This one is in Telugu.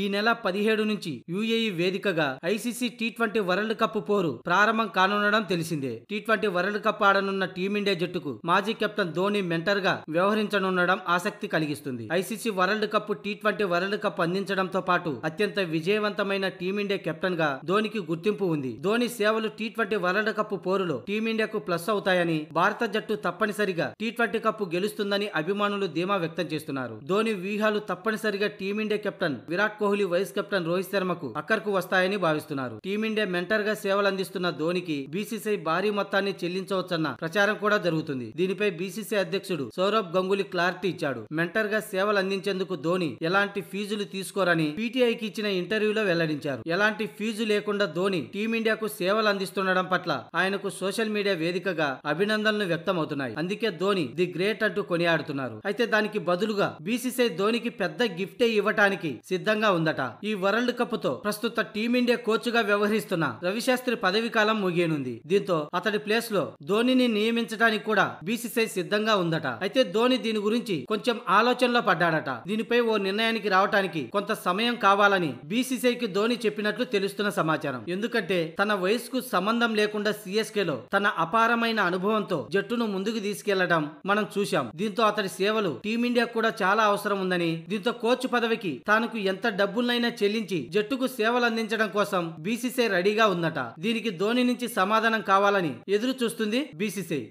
ఈ నెల పదిహేడు నుంచి యుఏఈ వేదికగా ICC T twenty World Cup పోరు ప్రారంభం కానుండడం తెలిసిందే టీ ట్వంటీ వరల్డ్ కప్ ఆడనున్న టీమిండియా జట్టుకు మాజీ కెప్టెన్ ధోని మెంటర్ గా వ్యవహరించనుండడం ఆసక్తి కలిగిస్తుంది ICC World Cup T twenty World Cup అందించడంతో పాటు అత్యంత విజయవంతమైన టీమిండియా కెప్టెన్ గా ధోనికి గుర్తింపు ఉంది ధోని సేవలు టీ ట్వంటీ వరల్డ్ కప్ పోరులో టీమిండియాకు ప్లస్ అవుతాయని భారత జట్టు తప్పనిసరిగా టీ ట్వంటీ కప్ గెలుస్తుందని అభిమానులు ధీమా వ్యక్తం చేస్తున్నారు ధోని వ్యూహాలు తప్పనిసరిగా Team India captain Virat Kohli Kohli vice captain Rohit శర్మకు అక్కర్కు వస్తాయని భావిస్తున్నారు టీమిండియా మెంటర్ గా సేవలు అందిస్తున్న ధోనికి బీసీసీఐ భారీ మొత్తాన్ని చెల్లించవచ్చన్న ప్రచారం కూడా జరుగుతుంది దీనిపై బీసీసీ అధ్యక్షుడు సౌరభ్ గంగులీ క్లారిటీ ఇచ్చాడు మెంటర్ గా సేవలు అందించేందుకు ధోని ఎలాంటి ఫీజులు తీసుకోరని పీటీఐకి ఇచ్చిన ఇంటర్వ్యూలో వెల్లడించారు ఎలాంటి ఫీజు లేకుండా ధోని టీమిండియాకు సేవలు అందిస్తుండడం పట్ల ఆయనకు సోషల్ మీడియా వేదికగా అభినందనలు వ్యక్తమవుతున్నాయి అందుకే ధోని ది గ్రేట్ అంటూ కొనియాడుతున్నారు అయితే దానికి బదులుగా బీసీసీఐ ధోనికి పెద్ద గిఫ్టే ఇవ్వటానికి సిద్ధంగా ఉందట ఈ వరల్డ్ కప్ తో ప్రస్తుత టీమిండియా కోచ్ గా వ్యవహరిస్తున్న రవిశాస్త్రి పదవి కాలం ముగియనుంది దీంతో అతడి ప్లేస్ లో ధోనిని నియమించడానికి కూడా బీసీసీఐ సిద్ధంగా ఉందట అయితే ధోని దీని గురించి కొంచెం ఆలోచనలో పడ్డాడట దీనిపై ఓ నిర్ణయానికి రావడానికి కొంత సమయం కావాలని బీసీసీఐకి ధోని చెప్పినట్లు తెలుస్తున్న సమాచారం ఎందుకంటే తన వయసుకు సంబంధం లేకుండా సిఎస్కేలో తన అపారమైన అనుభవంతో జట్టును ముందుకు తీసుకెళ్లడం మనం చూశాం దీంతో అతడి సేవలు టీమిండియా కూడా చాలా అవసరం ఉందని దీంతో కోచ్ పదవికి తానుకు ఎంత డబ్బులనైనా చెల్లించి జట్టుకు సేవలు అందించడం కోసం బీసీసీఐ రెడీగా ఉందట దీనికి ధోని నుంచి సమాధానం కావాలని ఎదురు చూస్తుంది బీసీసీఐ